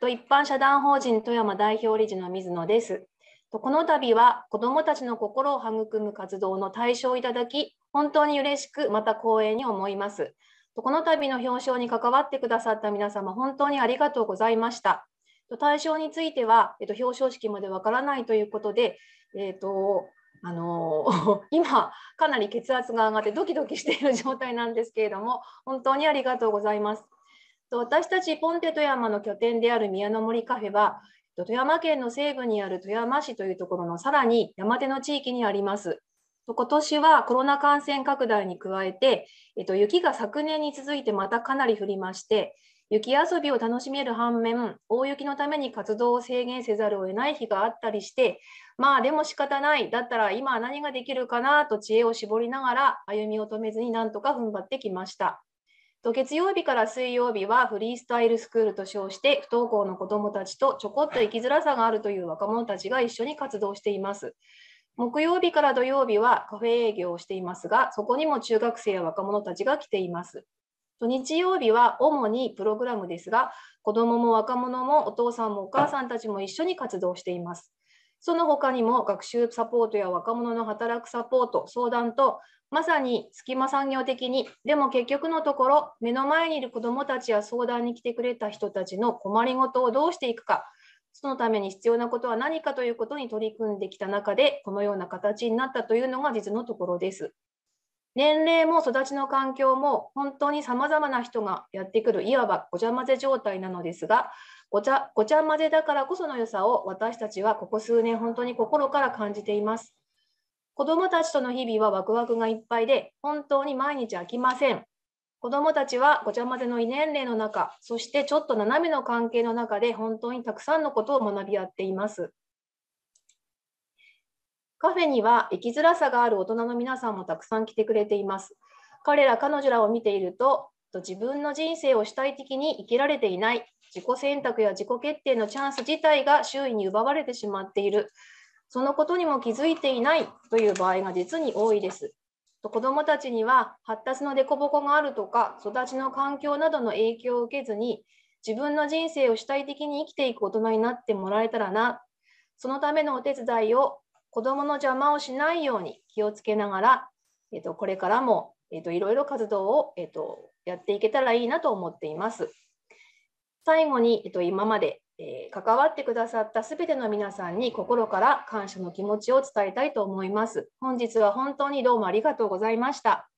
と一般社団法人富山代表理事の水野です。とこの度は子どもたちの心を育む活動の対象をいただき、本当に嬉しく、また光栄に思います。とこの度の表彰に関わってくださった皆様、本当にありがとうございました。と対象については、えっと、表彰式までわからないということで、えっとあのー、今、かなり血圧が上がってドキドキしている状態なんですけれども、本当にありがとうございます。私たちポンテ富山の拠点である宮の森カフェは、富山県の西部にある富山市というところのさらに山手の地域にあります。今年はコロナ感染拡大に加えて、えっと、雪が昨年に続いてまたかなり降りまして、雪遊びを楽しめる反面、大雪のために活動を制限せざるを得ない日があったりして、まあでも仕方ない、だったら今何ができるかなと知恵を絞りながら歩みを止めずになんとか踏ん張ってきました。と月曜日から水曜日はフリースタイルスクールと称して不登校の子どもたちとちょこっと生きづらさがあるという若者たちが一緒に活動しています。木曜日から土曜日はカフェ営業をしていますがそこにも中学生や若者たちが来ています。日曜日は主にプログラムですが子どもも若者もお父さんもお母さんたちも一緒に活動しています。その他にも学習サポートや若者の働くサポート、相談と、まさに隙間産業的に、でも結局のところ、目の前にいる子どもたちや相談に来てくれた人たちの困りごとをどうしていくか、そのために必要なことは何かということに取り組んできた中で、このような形になったというのが実のところです。年齢も育ちの環境も本当にさまざまな人がやってくるいわばごちゃ混ぜ状態なのですがごちゃごちゃ混ぜだからこその良さを私たちはここ数年本当に心から感じています子どもたちとの日々はワクワクがいっぱいで本当に毎日飽きません子どもたちはごちゃ混ぜの異年齢の中そしてちょっと斜めの関係の中で本当にたくさんのことを学び合っていますカフェには生きづらさがある大人の皆さんもたくさん来てくれています。彼ら彼女らを見ていると、自分の人生を主体的に生きられていない、自己選択や自己決定のチャンス自体が周囲に奪われてしまっている、そのことにも気づいていないという場合が実に多いです。子どもたちには発達の凸凹があるとか育ちの環境などの影響を受けずに自分の人生を主体的に生きていく大人になってもらえたらなそのためのお手伝いを子どもの邪魔をしないように気をつけながら、えー、とこれからも、えー、といろいろ活動を、えー、とやっていけたらいいなと思っています。最後に、えー、と今まで、えー、関わってくださったすべての皆さんに心から感謝の気持ちを伝えたいと思います。本日は本当にどうもありがとうございました。